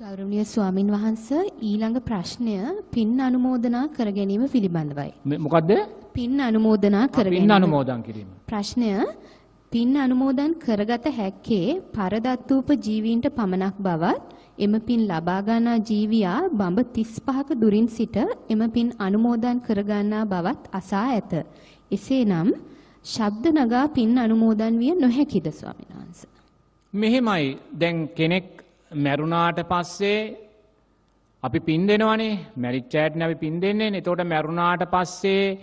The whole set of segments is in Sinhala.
ගෞරවනීය ස්වාමින් වහන්ස ඊළඟ ප්‍රශ්නය පින් අනුමෝදනා කර ගැනීම පිළිබඳවයි. මොකද්ද? පින් අනුමෝදනා කර ගැනීම. පින් අනුමෝදන් කිරීම. ප්‍රශ්නය පින් අනුමෝදන් කරගත හැක්කේ පරදත්තූප ජීවීන්ට පමණක් බවත් එම පින් ලබා ගන්නා ජීවියා බඹ 35ක දුරින් සිට එම පින් අනුමෝදන් කරගන්නා බවත් අසා ඇත. එසේනම් ශබ්ද නගා පින් අනුමෝදන් විය නොහැකිද ස්වාමීන් වහන්සේ? මෙහෙමයි දැන් කෙනෙක් මැරුණාට පස්සේ අපි පින් දෙෙනවනේ මැරිච්චෑට නැවි පින් දෙන්නේ එතෝට මැරුණාට පස්සේ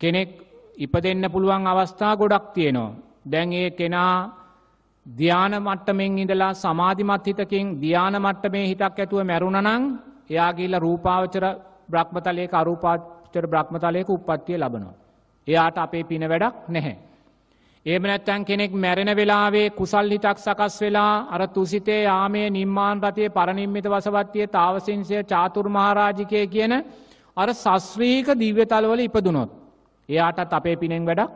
කෙනෙක් ඉප දෙන්න පුළුවන් අවස්ථා ගොඩක් තියෙනවා. දැන් ඒ කෙනා ධ්‍යාන මට්ටමෙන් ඉඳලා සමාධිමත් හිතකින් ධ්‍යාන මට්ටමේ හිතක් ඇතුව මැරුණනං එයාගේල්ල රූපාවචර බ්‍රහ්මතලයක අරූපාචර බ්‍රහ්මතලයක උපත්තිය ලබනවා. එයාට අපේ පින වැඩක් නැහැ. ඒම නැත්තැන් කෙනෙක් මැරෙන වෙලාවේ කුසල් හිතක් සකස් වෙලා අර තුසිතේ යාමේ නිර්මාණ රතිය පරනිම්මිත වසවත්තිය තාවසිංසය චාතුර්මහාරාජිකය කියන අර සස්්‍රීක දිව්‍යතලවල ඉපදුනොත්. එයාටත් අපේ පිනෙන් වැඩක්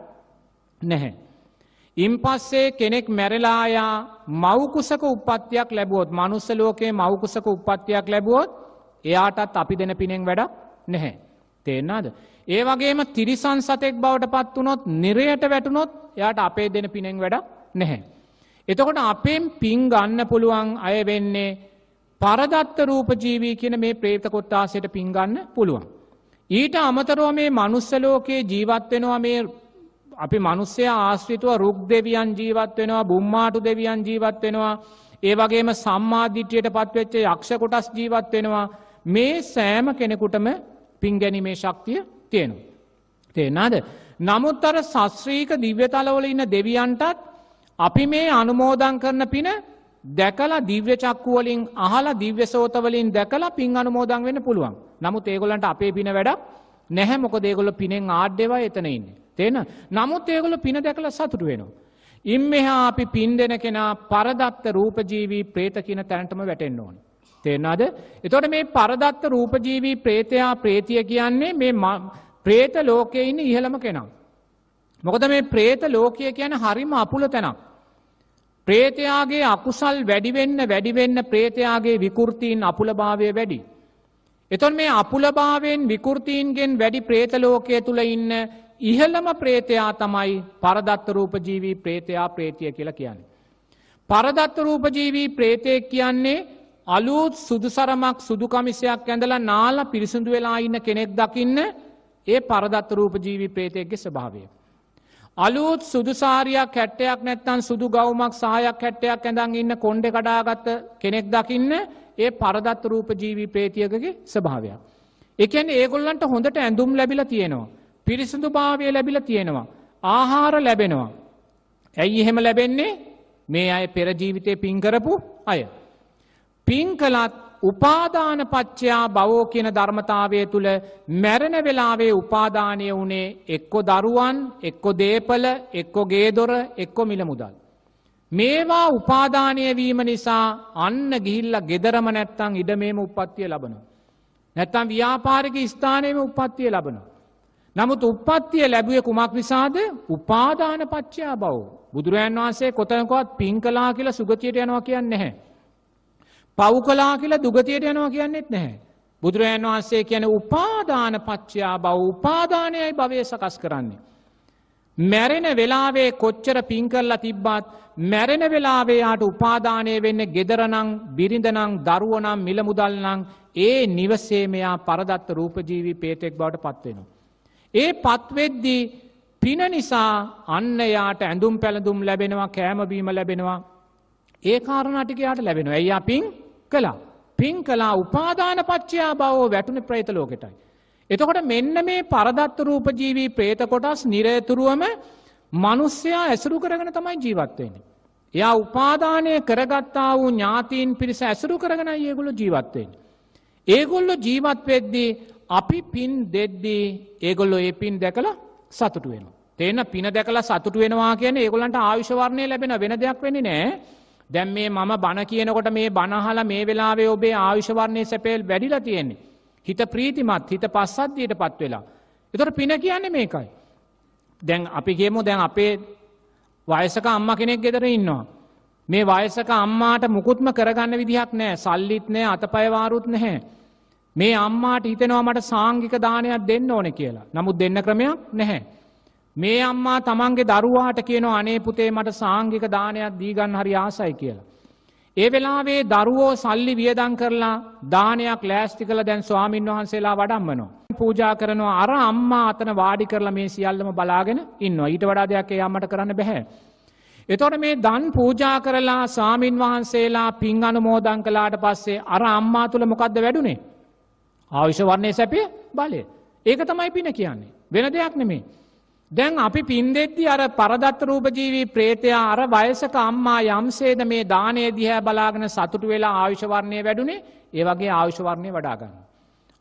නැහැ. ඉන් පස්සේ කෙනෙක් මැරලායා මවකුසක උපත්තියක් ලැබුවොත් මනුස්ස ලෝකයේ මවකුසක උපත්තියක් ලැබුවොත් එයාටත් අපි දෙන පිනෙන් වැඩක් නැහැ. තේෙන්න්නාද. ඒ වගේම තිරිසන් සතෙක් බවට පත් වනොත් නිරයට වැටුනොත් එයාට අපේ දෙන පිනෙන් වැඩ නැහැ. එතකොට අපෙන් පින් ගන්න පුළුවන් අය වෙන්නේ පරදත්ත රූපජීවී කියන මේ ප්‍රේතකොත්තාසයට පින්ගන්න පුළුවන්. ඊට අමතරෝ මේ මනුස්සලෝකයේ ජීවත්වෙනවා මේ අපි මනුස්්‍යය ආශ්‍රිතුව රුක් දෙවියන් ජීවත් වෙනවා බුම්මාටු දෙවියන් ජීවත් වෙනවා ඒ වගේම සම්මාධිට්‍යයට පත්වෙච්ච යක්ෂකොටස් ජීවත් වෙනවා මේ සෑම කෙනෙකුටම පින්ගැනීමේ ශක්තිය තියෙනවා. තේනාද නමුත් අර සස්්‍රීක දිව්‍යතලවල ඉන්න දෙවියන්ටත් අපි මේ අනුමෝදං කරන පින දැකලා දිව්‍ය චක්කුවලින් අහලා දිව්‍ය සෝතවලින් දැකලා පින් අනුමෝදං වෙන්න පුළුවන් නමුත් ඒගොලන්ට අපේ පින වැඩක් නැහැ මොක දේගොල පිනෙන් ආඩ්‍යවා එතන ඉන්න තියෙන නමුත් ඒගොල පින දැකල සතුටු වෙනවා. ඉම් මෙහා අපි පින් දෙෙන කෙනා පරදත්ත රූපජීවී ප්‍රේත කියන තැනටම වැටෙන්න්න ඕන. තේෙනද එතොට මේ පරදත්ත රූපජීවී ප්‍රේතයා ප්‍රේතිය කියන්නේ මේ ප්‍රේත ලෝකයේ ඉන්න ඉහළම කෙනා. මොකද මේ ප්‍රේත ලෝකය කියන හරිම අපුල තැනක්. ප්‍රේතයාගේ අකුසල් වැඩිවෙන්න වැඩිවෙන්න ප්‍රේතයාගේ විකෘතිීන් අපුලභාවය වැඩි. එතොන් මේ අපුලභාවෙන් විකෘතිීන්ගෙන් වැඩි ප්‍රේතලෝකය තුළ ඉන්න ඉහළම ප්‍රේතයා තමයි පරදත්ත රූපජීවී ප්‍රේතයා ප්‍රේතිය කියල කියන්නේ. පරදත්ත රූපජීවී ප්‍රේතයක් කියන්නේ අලුත් සුදුසරමක් සුදුකමිසයක් ඇඳලා නාලා පිරිසිදු වෙලා ඉන්න කෙනෙක් දකින්න ඒ පරදත්ත රූප ජීවි ප්‍රේතයක්ගේ ස්භාවය. අලුත් සුදුසාරයක් හැට්ටයක් නැත්තන් සුදු ගෞමක් සහයක් හැට්ටයක් ඇඳන් ඉන්න කොන්ඩ කඩාගත්ත කෙනෙක් දකින්න ඒ පරදත් රූප ජීවි ප්‍රේතියකගේ ස්භාවයක්. එකන් ඒගොල්ලන්ට හොඳට ඇඳුම් ලැබිල තියෙනවා. පිරිසිදු භාවය ලැබිල තියෙනවා. ආහාර ලැබෙනවා. ඇයි එහෙම ලැබෙන්නේ මේ අය පෙරජීවිතය පින් කරපු අය. පින් කලත් උපාධානපච්චයා බවෝ කියන ධර්මතාවය තුළ මැරණ වෙලාවේ උපාධානය වනේ එක්කො දරුවන් එක්කො දේපල එක්කො ගේදොර එක්කො මිල මුදල්. මේවා උපාධානය වීම නිසා අන්න ගිහිල්ල ගෙදරම නැත්තං ඉඩමේම උපත්තිය ලබනු. නැත්තම් ව්‍යාපාරික ස්ථානයම උපත්තිය ලබනු. නමුත් උපත්තිය ලැබුවේ කුමක් නිසාද උපාධාන පච්චා බව. බුදුරජන් වහන්සේ කොතනකොත් පින් කලා කියලා සුගතියට යනවා කියන්න නැහැ. පව් කලා කියලා දුගතියට යනවා කියන්නෙත් නැහැ. බුදුරජාන් වහන්සේ කියන උපාදාන පච්චයා බව උපාදානයයි භවය සකස් කරන්නේ. මැරෙන වෙලාවේ කොච්චර පින්කරලා තිබ්බත් මැරෙන වෙලාවේයාට උපාදානය වෙන්න ගෙදරනං බිරිඳනං දරුවනම් මිල මුදල්නං ඒ නිවසේ මෙයා පරදත්ත රූපජීවී පේතෙක් බවට පත්වෙනවා. ඒ පත්වෙද්දී පින නිසා අන්න යාට ඇඳුම් පැළඳුම් ලැබෙනවා කෑමබීම ලැබෙනවා ඒ කාරණටිකයාට ලැබෙනවා ඇයි අපින් කළා. පින් කලා උපාදාන පච්චයා බව වැටුණ ප්‍රේත ලෝකෙටයි. එතකොට මෙන්න මේ පරදත්ත රූපජීවී ප්‍රේත කොටස් නිරේතුරුවම මනුස්්‍යයා ඇසුරු කරගෙන තමයි ජීවත්වයන්නේ. එයා උපාදානය කරගත්තා වූ ඥාතීන් පිරිස ඇසුරු කරගෙන ඒගුලු ජීවත්වෙන්. ඒගොල්ලො ජීවත්වෙද්දී අපි පින් දෙද්දී ඒගොල්ලො ඒ පින් දැකළ සතුටු වෙන. තේන පින දැකලා සතුට වෙනවා කියන ඒගොලන්ට ආවිශවරණය ලැබෙන වෙන දෙයක් වෙනි නෑ දැන් මේ මම බණ කියනකොට මේ බනහල මේ වෙලාවේ ඔබේ ආයුෂවර්ණය සැපේල් වැඩිලා තියෙන්නේ. හිත ප්‍රීතිමත් හිත පස්සද්ධියයට පත් වෙලා. එතොට පින කියන්නේ මේකයි. දැන් අපි කියමු දැන් අපේ වයසක අම්ම කෙනෙක් ගෙදර ඉන්නවා. මේ වයසක අම්මාට මුකුත්ම කරගන්න විදිහක් නෑ සල්ලිත් නෑ අතපයවාරුත් නැහැ. මේ අම්මාට හිතනවා මට සාංගික දානයක් දෙන්න ඕන කියලා. නමුත් දෙන්න ක්‍රමයක් නැහැ. මේ අම්මා තමන්ගේ දරුවාට කියනවා අනේ පුතේ මට සාංගික දානයක් දීගන්න හරි ආසයි කියලා. ඒ වෙලාවේ දරුවෝ සල්ලි වියදං කරලා දානයක් ලෑස්ති කළ දැන් ස්වාමීන් වහන්සේලා වඩම්මනවා. පූජා කරනවා අර අම්මා අතන වාඩි කරලා මේ සියල්ලම බලාගෙන ඉන්නවා ඊට වඩා දෙයක් ඒ අම්මට කරන්න බැහැ. එතොට මේ දන් පූජා කරලා සාමීන් වහන්සේලා පින් අනුමෝදං කලාට පස්සේ අර අම්මා තුළ මොකක්ද වැඩුණේ. ආවිෂ වන්නේ සැපිය බලය. ඒක තමයි පින කියන්නේ. වෙන දෙයක් නෙමේ. දැන් අපි පින්දෙද්දි අර පරදත් රූපජීවී ප්‍රේතයා අර වයසක අම්මා යම්සේද මේ දානය දිහැ බලාගෙන සතුටු වෙලා ආවිශවරණය වැඩුණේ ඒ වගේ ආවිශවරණය වඩාගන්න.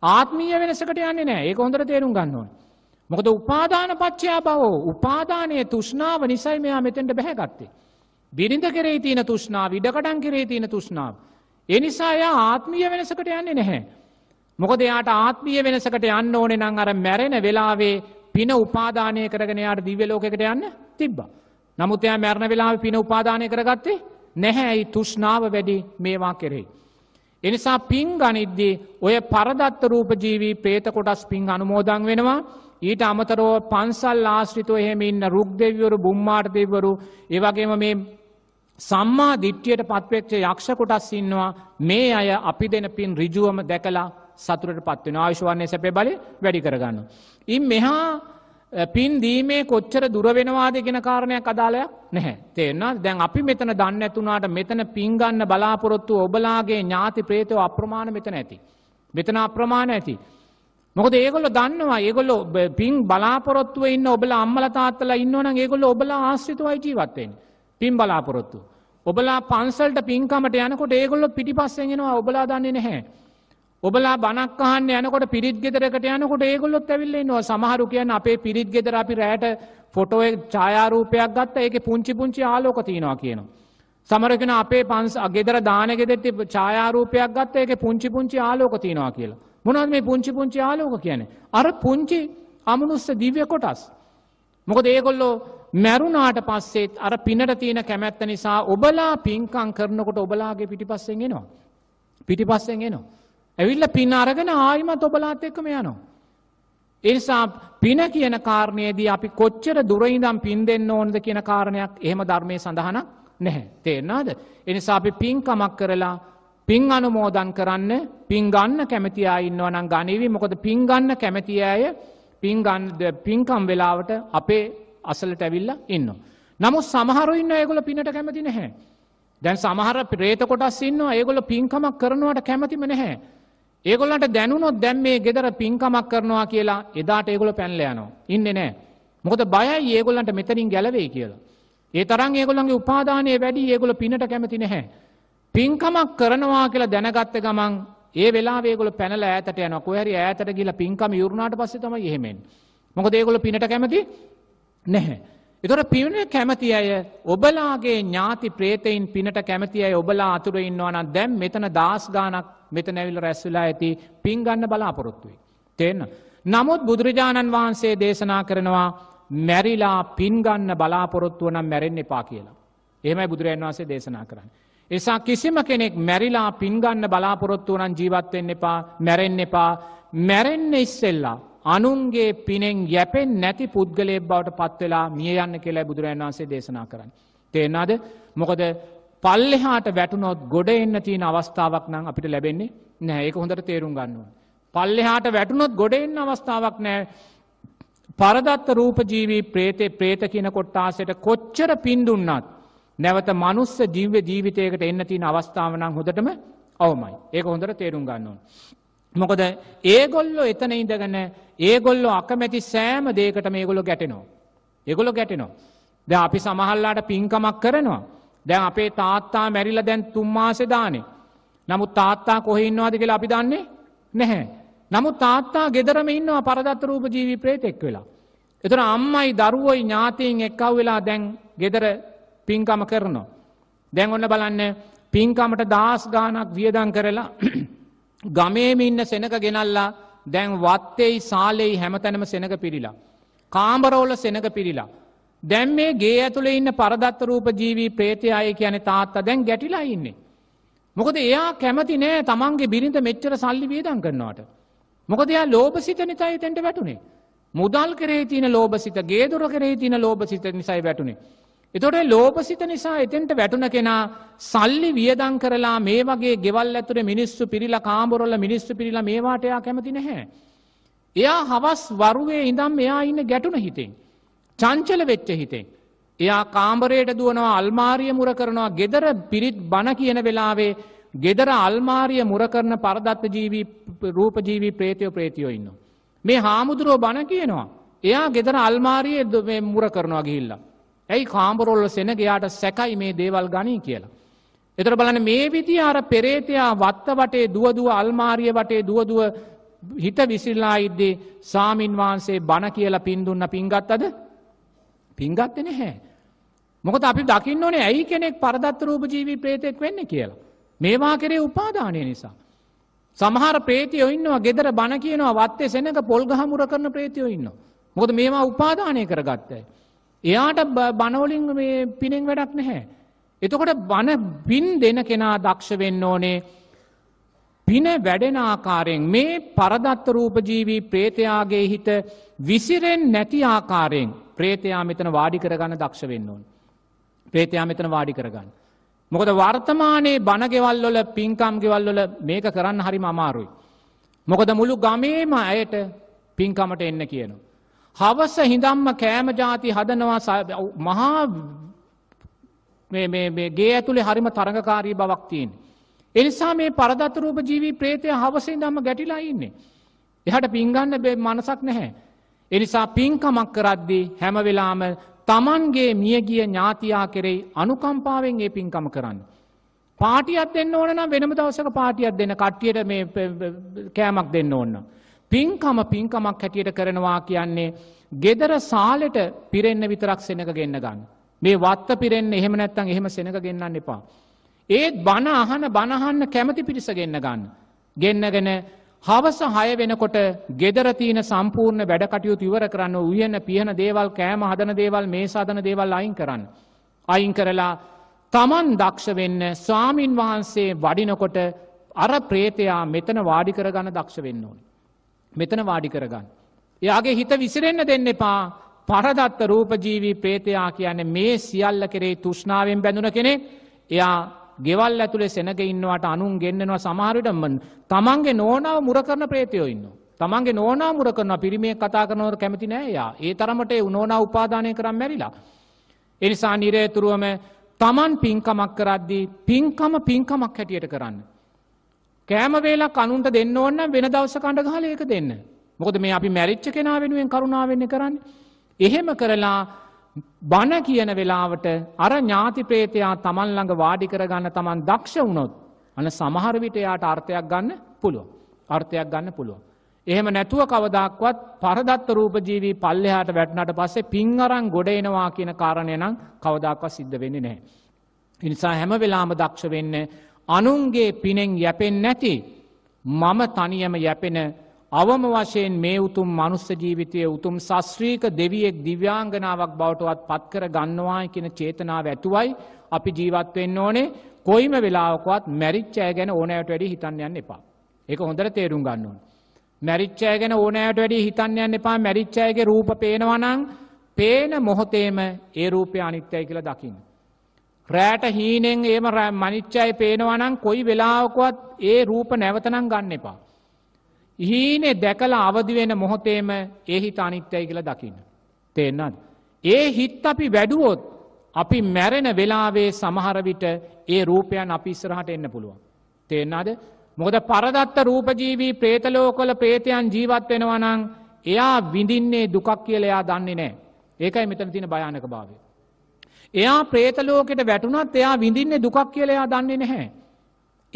ආත්මීය වෙනසකට යන්නේ නෑ ඒ හොඳට තේරුම් ගන්නවා. මොකද උපාදාන පච්චයා බවෝ උපාදානය තුෂ්නාව නිසයි මෙයා මෙතෙන්ට බැහැගත්තේ. බිරිඳ කෙරේ තියන තුෂ්නාව ඉඩකටන් කරේ තියන තුෂ්නාව. එනිසා එයා ආත්මීය වෙනසකට යන්නේ නැහැ. මොකද එයාට ආත්මීය වෙනසකට යන්න ඕනේ නම් අර මැරෙන වෙලාවේ පින උපාදානය කරගෙන යාට දිව්‍ය ලෝකෙකට යන්න තිබ්බා. නමුත් එයා මැරණ වෙලාව පින උපාදානය කරගත්තේ නැහැ ඇයි තුෂ්ණාව වැඩි මේවා කෙරෙහි. එනිසා පින් ගනිද්දී ඔය පරදත්ත රූප ජීවී ප්‍රේත කොටස් පින් අනුමෝදන් වෙනවා ඊට අමතරව පන්සල් ආශ්‍රිතව එහෙම ඉන්න රුක් දෙවිවරු බුම්මාට දෙවරු ඒවගේම මේ සම්මා දිට්ටියට පත්වෙච්ච යක්ෂ කොටස් ඉන්නවා මේ අය අපි දෙන පින් රිජුවම දැකලා සතුරට පත්වෙන ආශවන්නේ සැපේ බල වැඩි කරගන්න. ඉන් මෙහා පින් දීමේ කොච්චර දුරවෙනවාද ගෙන කාරණයක් අදාලයක් නැහැ තේෙන්න්න දැන් අපි මෙතන දන්න ඇතුනාට මෙතන පින්ගන්න බලාපොරොත්තු ඔබලාගේ ඥාති ප්‍රේතව අප්‍රමාණ මෙතන ඇති. මෙතන අප්‍රමාණ ඇති. මොකද ඒගොල්ල දන්නවා ඒගොල්ලො පින් බලාපොරොත්තුව ඉන්න ඔබල අම්මල තාත්තලා ඉන්නවන ඒගොල්ල ඔබලා ආශ්‍රිතවයි ජීවත්වෙන් පින් බලාපොරොත්තු. ඔබලා පන්සල්ට පින්කමට යනකොට ඒගොල්ලො පිටිපස්සෙන්ගෙනවා ඔබලා දන්නේ නැහැ. ඔබලා බනක්කාන්න යනකොට පිරිත් ගෙදරකට යනකොට ඒගොල්ොත් ඇවිල්ලේ නො සමහරු කියන්න අපේ පිරිත් ගෙදර අපි රෑට ෆොටෝ ඡායාරූපයක් ගත්ත ඒක පුංචි පුංචි ආලෝක තියෙනවා කියනවා. සමරකෙන අපේ පන්ස් අගෙදර දානගෙදෙට ඡායාරූපයක් ගත්ත ඒක පුංචි පුංචි ආලෝක තියෙනවා කියලා. මොනත් මේ පුංචි පුංචි ආලෝක කියන්නේ. අර පුංචි අමනුස්ස දිව්‍ය කොටස්. මොකද ඒගොල්ලෝ මැරුණාට පස්සෙත් අර පිනට තියෙන කැමැත්ත නිසා ඔබලා පින්කං කරනකොට ඔබලාගේ පිටිපස්සෙන් එනවා. පිටිපස්සෙන් එනවා. ඇවිල්ල පින අරගෙන ආයිමත් ඔබලාත් එක්කම යනවා. එනිසා පින කියන කාරණයේදී අපි කොච්චර දුරයිදම් පින් දෙන්න ඕනද කියන කාරණයක් එහෙම ධර්මය සඳහනක් නැහැ තේරනාද. එනිසා අපි පින්කමක් කරලා පින් අනුමෝදන් කරන්න පින් ගන්න කැමති අයින්නව නම් ගනිවී මොකද පින් ගන්න කැමති අය පින්කම් වෙලාවට අපේ අසලට ඇවිල්ල ඉන්න. නමුත් සමහරු ඉන්න ඒගොල පිනට කැමති නැහැ. දැන් සමහර ප්‍රේත කොටස් ඉන්න ඒගොල පින්කමක් කරනවට කැමතිම නැහැ. ඒගොල්ලන්ට දැනුනොත් දැම් මේ ගෙදර පින්කමක් කරනවා කියලා එදාට ඒගොල පැන්ලයනවා ඉන්න නෑ මොකද බයයි ඒගොල්ලන්ට මෙතරින් ගැලවෙයි කියලා. ඒ තරන් ඒගොල්න්ගේ උපාදානය වැඩි ඒගොල පිනට කැමති නැහැ. පින්කමක් කරනවා කියලා දැනගත්ත ගමන් ඒ වෙලා ඒගොල පැනල ඇතට යන කොහරි ඇතට කියලා පින්කම යුරුණාට පස්සේ තම හෙමෙන් මොකද ඒගොල පිනට කැමති නැහැ. එතොට පින කැමති අය ඔබලාගේ ඥාති ප්‍රේතයින් පිනට කැමති අය ඔබලා අතුර ඉන්නවන දැම් මෙතන දස් ගානක් මෙත නැවිල් රැස්සුලා ඇති පින් ගන්න බලාපොරොත්තුවයි. තිෙන්න. නමුත් බුදුරජාණන් වහන්සේ දේශනා කරනවා මැරිලා පින්ගන්න බලාපොරොත්තුව නම් මැරෙන් එපා කියලා. එහමයි බුදුරජන් වහන්සේ දේශනා කරන්න. එසා කිසිම කෙනෙක් මැරිලා පින්ගන්න බලාපොරොත්තුව නම් ජීවත්වෙන්න එපා මැරෙන් එපා මැරෙන්න ඉස්සෙල්ලා අනුන්ගේ පිනෙන් යැපෙන් නැති පුද්ගලය බවට පත්වෙලා මිය යන්න කියලා බුදුරන් වන්සේ දේශනා කරන්න. තේෙනද මොකද පල්ලෙහාට වැටුනොත් ගොඩ එන්න තියෙන අවස්ථාවක් නම් අපිට ලැබෙන්නේ නෑ ඒක හොඳට තේරුම් ගන්නවා. පල්ලෙහාට වැටුනොත් ගොඩ එන්න අවස්ථාවක් නෑ පරදත්ත රූපජීවී ප්‍රේතේ ප්‍රේත කියන කොට්ටාසයට කොච්චර පින්දුන්නත් නැවත මනුස්ස ජීව ජීවිතයකට එන්න තින අවස්ථාවනං හොදටම අවමයි ඒක හොඳට තේරුම් ගන්නවා. මොකද ඒගොල්ලෝ එතන ඉඳගන ඒගොල්ලෝ අකමැති සෑම දේකට මේගොලො ගැටෙනවා. එගොලො ගැටෙනවා. දැ අපි සමහල්ලාට පින්කමක් කරනවා. දැන් අපේ තාත්තා මැරිල දැන් තුම්මාසෙදානේ. නමුත් තාත්තා කොහෙඉන්නවාද කියලා අපි දන්නේ නැහැ. නමුත් තාත්තා ගෙදරම ඉන්නවා පරදත්ත රූප ජීවි ප්‍රේතෙක් වෙලා. එතුන අම්මයි දරුවයි ඥාතීන් එක්කව වෙලා දැන් ගෙදර පින්කම කරනවා. දැන් ඔන්න බලන්න පින්කමට දහස් ගානක් වියදන් කරලා ගමේම ඉන්න සෙනක ගෙනල්ලා දැන් වත්තෙයි සාලෙයි හැමතැනම සෙනක පිරිලා. කාම්බරෝල සෙනක පිරිලා. දැන් මේ ගේ ඇතුළ ඉන්න පරදත්ත රූප ජීවී ප්‍රේතය අය කියන තාත්තා දැන් ගැටිලා ඉන්නේ. මොකද එයා කැමති නෑ තමන්ගේ බිරිඳ මෙච්චර සල්ලි වේදන් කරනවාට. මොකද එයා ලෝබසිත නිතයි තැන්ට වැටුණේ. මුදල් කරේ තින ලෝබසිත ගේදුර කරේ තින ලෝබසිත නිසයි වැටුණේ. එතොට ලෝපසිත නිසා එතෙන්ට වැටුන කෙනා සල්ලි වියදං කරලා මේ වගේ ගෙවල් ඇතුර මිනිස්සු පිරිල කාම්බොරොල්ල මිනිස්සු පිරිල මේවාටයා කැමති නැහැ. එයා හවස් වරුවේ ඉඳම් එයා ඉන්න ගැටුන හිතෙන්. චංචල වෙච්ච හිතෙන්. එයා කාම්බරයට දුවනවා අල්මාරිය මුර කරනවා ගෙදර පිරිත් බණ කියන වෙලාවේ ගෙදර අල්මාරිය මුරකරන පරදත්ත ජීවී රූපජීවී ප්‍රේතයෝ ප්‍රේතියෝ ඉන්න. මේ හාමුදුරුවෝ බණ කියනවා. එයා ගෙදර අල්මාරිය මුර කරනවා ගිහිල්ලා. ඇයි කාම්බරොල්ල සෙනගයාට සැකයි මේ දේවල් ගනී කියලා. එතර බලන මේ විදි අර පෙරේතයා වත්ත වටේ දුවදුව අල්මාරිය වටේ දුවදුව හිත විසිල්ලා ඉද්දේ සාමීන් වහන්සේ බණ කියලා පින්දුන්න පින්ගත් අද පින්ගත්ත නැහැ. මොකද අපි දකින්න ඕනේ ඇයි කෙනෙක් පරදත් රූප ජීවී ප්‍රේතෙක් වෙන්න කියලා. මේවා කරේ උපාදානය නිසා. සමහර ප්‍රේතියෝ ඉන්නවා ගෙදර බණ කියනවා වත්තේ සෙනක පොල් ගහමුර කරන ප්‍රේතියෝ ඉන්නවා. මොකද මේවා උපාදානය කරගත්තයි. එයාට බනවලින් මේ පිනෙන් වැඩක් නැහැ. එතකොට බණ බින් දෙන කෙනා දක්ෂ වෙන්න ඕනේ පින වැඩෙන ආකාරයෙන් මේ පරදත්ත රූපජීවී ප්‍රේතයාගේ හිත විසිරෙන් නැති ආකාරයෙන් ප්‍රේතයා මෙතන වාඩි කරගන්න දක්ෂ වෙන්න ඕන. ප්‍රේතයා මෙතන වාඩි කරගන්න. මොකද වර්තමානයේ බණගෙවල්ලොල පින්කම් ගෙවල්ලොල මේක කරන්න හරිම අමාරුයි. මොකද මුළු ගමේම ඇයට පින්කමට එන්න කියනවා. හවස හිඳම්ම කෑම ජාති හදනවා මහා ගේ ඇතුළේ හරිම තරඟකාරී බවක්තියෙන්. එනිසා මේ පරදත්තරූප ජීවී ප්‍රේතය හවසේ දම්ම ගැටිලා ඉන්නේ. එහට පින්ගන්න බේ මනසක් නැහැ. එනිසා පින්කමක් කරද්දී හැමවෙලාම තමන්ගේ මියගිය ඥාතියා කෙරෙයි අනුකම්පාවෙන් ඒ පින්කම කරන්න. පාටියත් දෙන්න ඕන නම් වෙනම දවසක පාටියත් දෙන්න කට්ටියට මේ කෑමක් දෙන්න ඕන්න. පින්කම පින්කමක් හැටියට කරනවා කියන්නේ ගෙදර සාලෙට පිරෙන්න්න විතරක් සෙනක ගෙන්න්න ගන්න. මේ වත්ත පිරෙන්න්න එහෙම නැත්තන් එහෙම සෙනක ගෙන්න්න එපා. ඒත් බණ අහන බණහන්න කැමති පිරිස ගෙන්න්න ගන්න. ගෙන්න්නගෙන හවස හය වෙනකොට ගෙදරතිීන සම්පූර්ණ වැඩකටයුතු ඉවර කරන්න උයන්න පියන දේවල් කෑම හදන දේවල් මේ සාධන දේවල් අයින් කරන්න. අයින් කරලා තමන් දක්ෂ වෙන්න ස්වාමීන් වහන්සේ වඩිනකොට අර ප්‍රේතයා මෙතන වාඩිකර ගණ දක්ෂ වෙන්න ඕනේ. මෙතන වාඩි කරගන්න. එයාගේ හිත විසිරෙන්න්න දෙන්න එපා පරදත්ත රූපජීවී ප්‍රේතයා කියන්නේ මේ සියල්ල කෙරේ තුෂ්ණාවෙන් බැඳුන කෙනෙ එයා ගෙවල් ඇතුළේ සෙනග ඉන්නවට අනුන් ගෙන්න්නවා සමහරටමන් තමන්ගේ නෝනාව මුරකරන ප්‍රේතයෝ ඉන්න. තමන්ගේ නෝනා මුර කරන පිරිමිය කතා කරනවට කැමති නෑයා ඒ තරමට උනෝනා උපාදානය කරම් මැරිලා. එනිසා නිරේතුරුවම තමන් පින්කමක් කරද්දී පින්කම පින්කමක් හැටියට කරන්න. කෑම වේලක් අනුන්ට දෙන්න ඕන්න වෙන දවස කණඩ ගහල ඒක දෙන්න. මොකද මේ අපි මැරිච්ච කෙනා වෙනුවෙන් කරුණාවෙන්න කරන්න. එහෙම කරලා බණ කියන වෙලාවට අර ඥාති ප්‍රේතයා තමන් ළඟ වාඩි කරගන්න තමන් දක්ෂ වුණොත් අන සමහරවිට එයාට අර්ථයක් ගන්න පුළුව. අර්ථයක් ගන්න පුළුව. එහෙම නැතුව කවදක්වත් පරදත්ත රූපජීවී පල්ලෙහාට වැටනට පස්සේ පින් අරන් ගොඩ එනවා කියන කාරණය නම් කවදක්වත් සිද්ධ වෙන්නේ නෑ. ඉනිසා හැම වෙලාම දක්ෂ වෙන්න අනුන්ගේ පිනෙන් යැපෙන් නැති මම තනියම යැපෙන අවම වශයෙන් මේ උතුම් මනුස්ස ජීවිතය උතුම් සස්්‍රීක දෙවියෙක් දිව්‍යාංගනාවක් බවටවත් පත්කර ගන්නවායි කියෙන චේතනාව ඇතුවයි අපි ජීවත්වවෙන්න ඕනේ කොයිම වෙලාවකවත් මැරිච්චය ගැන ඕනෑට වැඩි හිතන්න යන්න එපා. එක හොඳට තේරුම් ගන්නුන්. මැරිච්චය ගැන ඕනෑට වැඩි හිතන්න යන්න එපා මැරිච්චයගේ රූප පේනවනං පේන මොහොතේම ඒ රූපය අනිත්‍යයි කියලා දකින්න. රෑට හීනෙන් ඒම මනිච්චය පේනවනම් කොයි වෙලාවකුවත් ඒ රූප නැවතනම් ගන්න එපා. හීනේ දැකලා අවදිවෙන මොහොතේම ඒ හිත අනිත්‍යයි කියලා දකින්න. තේන්නත්. ඒ හිත් අපි වැඩුවොත් අපි මැරෙන වෙලාවේ සමහරවිට ඒ රූපයන් අපි ඉස්සරහට එන්න පුළුවන්. තේෙන්න්නද මොකද පරදත්ත රූපජීවී ප්‍රේතලෝකොල ප්‍රේතයන් ජීවත් වෙනවනං එයා විඳින්නේ දුකක් කියල එයා දන්නේ නෑ ඒකයි මෙතන තින භයානක භාවය. එයා ප්‍රේතලෝකෙට වැටුනත් එයා විඳින්නේ දුකක් කියලා එයා දන්නේ නැහැ.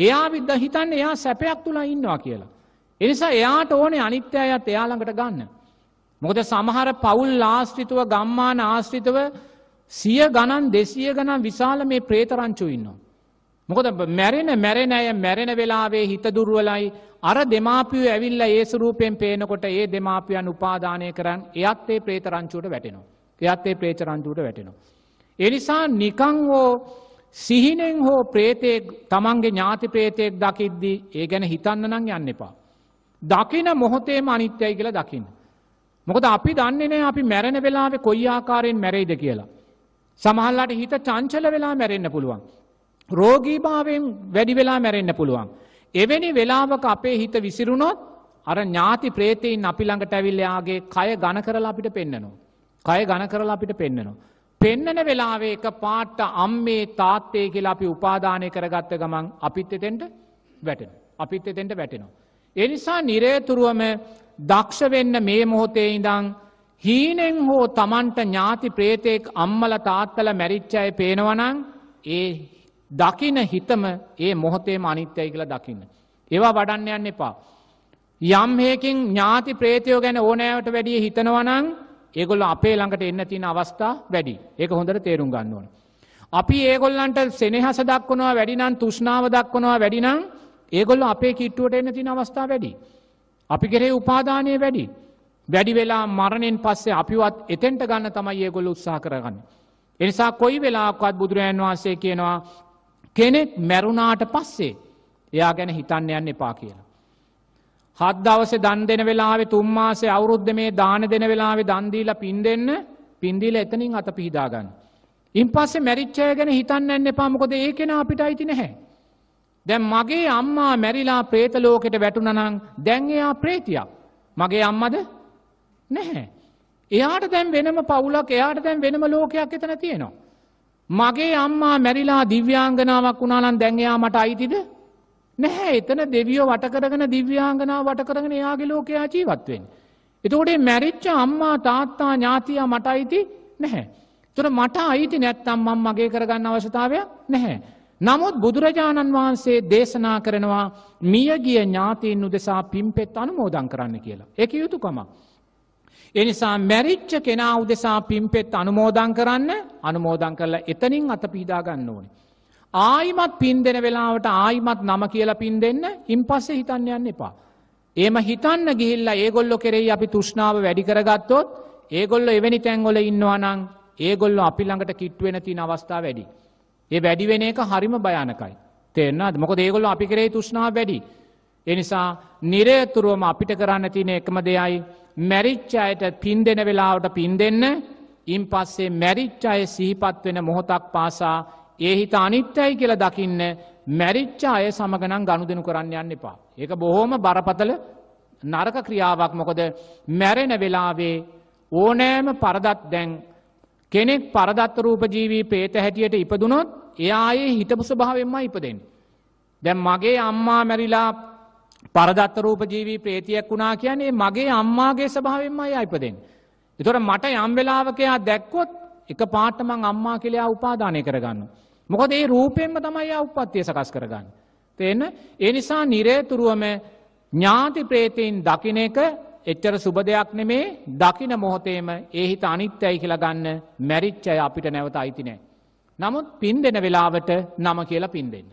එයා විද්ද හිතන්න එයා සැපයක් තුළ ඉන්නවා කියලා. එනිසා එයාට ඕනේ අනිත්‍යයත් එයා ළඟට ගන්න. මොකද සමහර පවුල් ආශ්‍රිතව ගම්මාන ආශ්‍රිතව සිය ගණන් දෙසිය ගණන් විශාල මේ ප්‍රේතරංචු ඉන්නවා. මොකද මැරෙන මැරෙන අය මැරෙන වෙලාවේ හිත දුරුවලයි අර දෙමාපිය ඇවිල්ල ඒ සුරූපයෙන් පේනකොට ඒ දෙමාපියන් උපාදානය කරන්න එයත් ඒ ප්‍රේතරංචුවට වැටෙනවා. එයත් ඒ ප්‍රේචරංචුවට වැටෙනවා. එනිසා නිකං හෝ සිහිනෙන් හෝ ප්‍රේතයෙක් තමන්ගේ ඥාති ප්‍රේතයෙක් දකිද්දි ඒ ගැන හිතන්න නම් යන්න එපා. දකින මොහොතේම අනිත්‍යයි කියලා දකින්න. මොකද අපි දන්නේ නෑ අපි මැරෙන වෙලාවේ කොයි ආකාරයෙන් මැරෙයිද කියලා. සමහල්ලට හිත චංචල වෙලා මැරෙන්න පුළුවන්. රෝගීභාවයෙන් වැඩි වෙලා මැරෙන්න පුළුවන්. එවැනි වෙලාවක අපේ හිත විසිරුණොත් අර ඥාති ප්‍රේතයින් අපි ළඟට ඇවිල්ලයාගේ කය ගණ කරලා අපිට පෙන්න්නනවා. කය ගණ කරලා අපිට පෙන්න්නනවා. පෙන්නන වෙලාවේ එක පාට්ට අම්මේ තාත්තේ කියලා අපි උපාදානය කරගත්ත ගමන් අපිත් එතෙන්ට වැටෙන. අපිත් එතෙන්ට වැටෙනවා. එනිසා නිරේතුරුවම දක්ෂවෙන්න මේ මොහොතේ ඉඳං හීනෙන් හෝ තමන්ට ඥාති ප්‍රේතයෙක් අම්මල තාත්තල මැරිච්චය පේනවනං ඒ දකින හිතම ඒ මොහොතේම අනිත්‍යයි කියලා දකින්න. ඒවා වඩන්න යන්න එපා. යම් හේකින් ඥාති ප්‍රේතයෝ ගැන ඕනෑවට වැඩිය හිතනවනං ඒගොල්ල අපේ ළඟට එන්න තියෙන අවස්ථා වැඩි ඒක හොඳට තේරුම් ගන්න ඕන. අපි ඒගොල්ලන්ට සෙනෙහස දක්වනවා වැඩිනම් තුෂ්නාව දක්වනවා වැඩිනම් ඒගොල්ල අපේ කිට්ටුවට එන්න තින අවස්ථා වැඩි. අපි කෙරේ උපාදානය වැඩි. වැඩි වෙලා මරණයෙන් පස්සේ අපිවත් එතෙන්ට ගන්න තමයි ඒගොල්ල උත්සාහ කරගන්න. එනිසා කොයි වෙලාක්වත් බුදුරජන් වහන්සේ කියනවා කෙනෙක් මැරුණාට පස්සේ එයා ගැන හිතන්න යන්න එපා කියලා. හත් දවසේ දන් දෙන වෙලාවේ තුන් මාසේ අවුරුද්ද මේ දාන දෙන වෙලාවේ දන් දීලා පින් දෙන්න පින් දීලා එතනින් අත පිහිදා ගන්න. ඉන් පස්සේ මැරිච්ච අය ගැන හිතන්න යන්න එපා මොකද ඒ කෙනා අපිට අයිති නැහැ. දැන් මගේ අම්මා මැරිලා പ്രേත ලෝකෙට වැටුණා නම් දැන් එයා പ്രേතියක්. මගේ අම්මද? නැහැ. එයාට දැන් වෙනම පවුලක් එයාට දැන් වෙනම ලෝකයක් එතන තියෙනවා. මගේ අම්මා මැරිලා දිව්‍යාංගනාවක් වුණා නම් දැන් එයා මට අයිතිද? නැහැ එතන දෙවියෝ වටකරගෙන දිව්‍යාංගනා වටකරගෙන එයාගේ ලෝකයා ජීවත්වෙන්. එතකොට මැරිච්ච අම්මා තාත්තා ඥාතියා මට අයිති නැහැ. තුර මට අයිති නැත්තම් මං මගේ කරගන්න අවශ්‍යතාවයක් නැහැ. නමුත් බුදුරජාණන් වහන්සේ දේශනා කරනවා මියගිය ඥාතීන් උදෙසා පිම්පෙත් අනුමෝදන් කරන්න කියලා. එක යුතුකම. එනිසා මැරිච්ච කෙනා උදෙසා පිම්පෙත් අනුමෝදන් කරන්න අනුමෝදන් කරලා එතනින් අත පිහිදාගන්න ඕනේ. ආයිමත් පින් දෙෙන වෙලාවට ආයිමත් නම කියලා පින් දෙන්න ඉන් පස්සේ හිතන්න යන්න එපා. ඒම හිතන්න ගිහිල්ලා ඒගොල්ලො කෙරෙයි අපි තුෂ්නාව වැඩි කරගත්තොත් ඒගොල්ලො එවැනි තැන්ගොල ඉන්නවානං ඒගොල්ලො අපි ළඟට කිට්වෙන තින අවස්ථා වැඩි. ඒ වැඩිවෙන එක හරිම භයනකයි. තෙරන්නත් මොක ඒගොල්ලො අපි කරේ තුෂ්නාව වැඩි. එනිසා නිරේතුරුවම අපිට කරන්න තින එකම දෙයයි මැරිච්චායට පින් දෙෙන වෙලාවට පින් දෙන්න ඉන් පස්සේ මැරිච්චාය සහිපත් වෙන මොහොතක් පාසා ඒ හිත අනිත්‍යයි කියල දකින්න මැරිච්ච අය සමගනම් ගණුදනු කරන්න යන්න එපා. ඒක බොහෝම බරපතල නරක ක්‍රියාවක් මොකොද මැරෙන වෙලාවේ ඕනෑම පරදත් දැන් කෙනෙක් පරදත් රූපජීවී පේත හැටියට ඉපදුනොත් එයායේ හිතපුස භාවෙන්ම ඉපදෙන්. දැන් මගේ අම්මා මැරිලා පරදත්ත රූපජීවී ප්‍රේතියක් වුණා කියන්නේ මගේ අම්මාගේ ස්භාවෙන්ම අය ඉපදෙන්. එතොට මට යම් වෙලාවකයා දැක්කොත් එක පාටමං අම්මා කෙලයා උපාදානය කරගන්න. මොකද ඒ රූපයෙන්ම තමයි උපත්තිය සකස් කරගන්න. තියන්න ඒ නිසා නිරේතුරුවම ඥාති ප්‍රේතයෙන් දකින එක එච්චර සුබ දෙයක් නෙමේ දකින මොහොතේම ඒ හිත අනිත්‍යයි කියලගන්න මැරිච්චය අපිට නැවත අයිතිනෑ. නමුත් පින් දෙෙන වෙලාවට නම කියලා පින් දෙන්න.